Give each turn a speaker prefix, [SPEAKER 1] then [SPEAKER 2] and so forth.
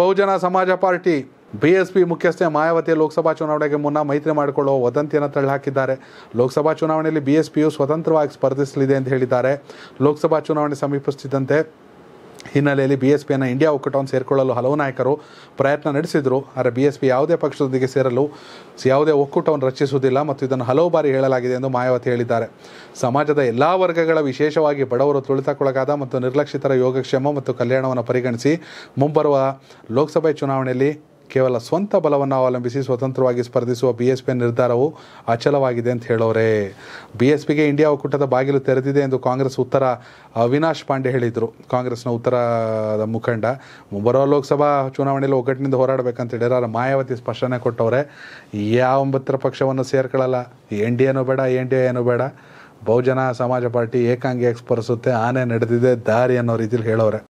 [SPEAKER 1] ಬಹುಜನ ಸಮಾಜ party BSP ಮುಖ್ಯಸ್ಥೆ ಮಾಯಾವತಿ ಲೋಕಸಭಾ ಚುನಾವಣೆಗೆ ಮುನ್ನ ಮೈತ್ರಿ ಮಾಡಿಕೊಳ್ಳುವ ವದಂತಿಯನ್ನು ತಳ್ಳಿಹಾಕಿದ್ದಾರೆ ಲೋಕಸಭಾ ಚುನಾವಣೆಯಲ್ಲಿ ಬಿಎಸ್ಪಿಯು ಸ್ವತಂತ್ರವಾಗಿ ಸ್ಪರ್ಧಿಸಲಿದೆ ಎಂದು ಹೇಳಿದ್ದಾರೆ ಲೋಕಸಭಾ ಚುನಾವಣೆ ಸಮೀಪಿಸುತ್ತಿದ್ದಂತೆ ಹಿನ್ನೆಲೆಯಲ್ಲಿ ಬಿ ಎಸ್ ಪಿಯನ್ನು ಇಂಡಿಯಾ ಒಕ್ಕೂಟವನ್ನು ಸೇರಿಕೊಳ್ಳಲು ಹಲವು ನಾಯಕರು ಪ್ರಯತ್ನ ನಡೆಸಿದರು ಆದರೆ ಬಿ ಎಸ್ ಪಿ ಯಾವುದೇ ಪಕ್ಷದೊಂದಿಗೆ ಸೇರಲು ಯಾವುದೇ ಒಕ್ಕೂಟವನ್ನು ರಚಿಸುವುದಿಲ್ಲ ಮತ್ತು ಇದನ್ನು ಹಲವು ಬಾರಿ ಹೇಳಲಾಗಿದೆ ಎಂದು ಮಾಯಾವತಿ ಹೇಳಿದ್ದಾರೆ ಸಮಾಜದ ಎಲ್ಲ ವರ್ಗಗಳ ವಿಶೇಷವಾಗಿ ಬಡವರು ತುಳಿತಕ್ಕೊಳಗಾದ ಮತ್ತು ನಿರ್ಲಕ್ಷಿತರ ಯೋಗಕ್ಷೇಮ ಮತ್ತು ಕಲ್ಯಾಣವನ್ನು ಪರಿಗಣಿಸಿ ಮುಂಬರುವ ಲೋಕಸಭೆ ಚುನಾವಣೆಯಲ್ಲಿ ಕೇವಲ ಸ್ವಂತ ಬಲವನ್ನು ಅವಲಂಬಿಸಿ ಸ್ವತಂತ್ರವಾಗಿ ಸ್ಪರ್ಧಿಸುವ ಬಿ ಎಸ್ ಪಿ ನಿರ್ಧಾರವು ಅಚಲವಾಗಿದೆ ಅಂತ ಹೇಳೋರೆ ಬಿ ಎಸ್ ಪಿಗೆ ಇಂಡಿಯಾ ಒಕ್ಕೂಟದ ಬಾಗಿಲು ತೆರೆದಿದೆ ಎಂದು ಕಾಂಗ್ರೆಸ್ ಉತ್ತರ ಅವಿನಾಶ್ ಪಾಂಡೆ ಹೇಳಿದರು ಕಾಂಗ್ರೆಸ್ನ ಉತ್ತರದ ಮುಖಂಡ ಮುಂಬರುವ ಲೋಕಸಭಾ ಚುನಾವಣೆಯಲ್ಲಿ ಒಗ್ಗಟ್ಟಿನಿಂದ ಹೋರಾಡಬೇಕಂತ ಹೇಳಿದ್ರೆ ಮಾಯಾವತಿ ಸ್ಪಷ್ಟನೆ ಕೊಟ್ಟವ್ರೆ ಯಾವ ಒಂಬತ್ತರ ಪಕ್ಷವನ್ನು ಸೇರ್ಕೊಳ್ಳಲ್ಲ ಎನ್ ಡಿ ಎನೂ ಬೇಡ ಎನ್ ಡಿ ಏನೂ ಬೇಡ ಬಹುಜನ ಸಮಾಜ ಪಾರ್ಟಿ ಏಕಾಂಗಿಯಾಗಿ ಸ್ಪರ್ಸುತ್ತೆ ಆನೆ ನಡೆದಿದೆ ದಾರಿ ಅನ್ನೋ ರೀತಿಲಿ ಹೇಳೋರೆ